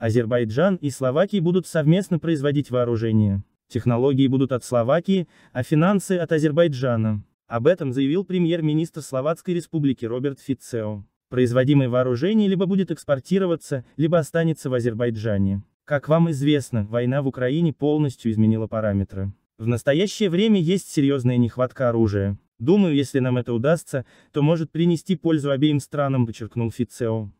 Азербайджан и Словакия будут совместно производить вооружение. Технологии будут от Словакии, а финансы от Азербайджана. Об этом заявил премьер-министр Словацкой республики Роберт Фицео. Производимое вооружение либо будет экспортироваться, либо останется в Азербайджане. Как вам известно, война в Украине полностью изменила параметры. В настоящее время есть серьезная нехватка оружия. Думаю, если нам это удастся, то может принести пользу обеим странам, подчеркнул Фицео.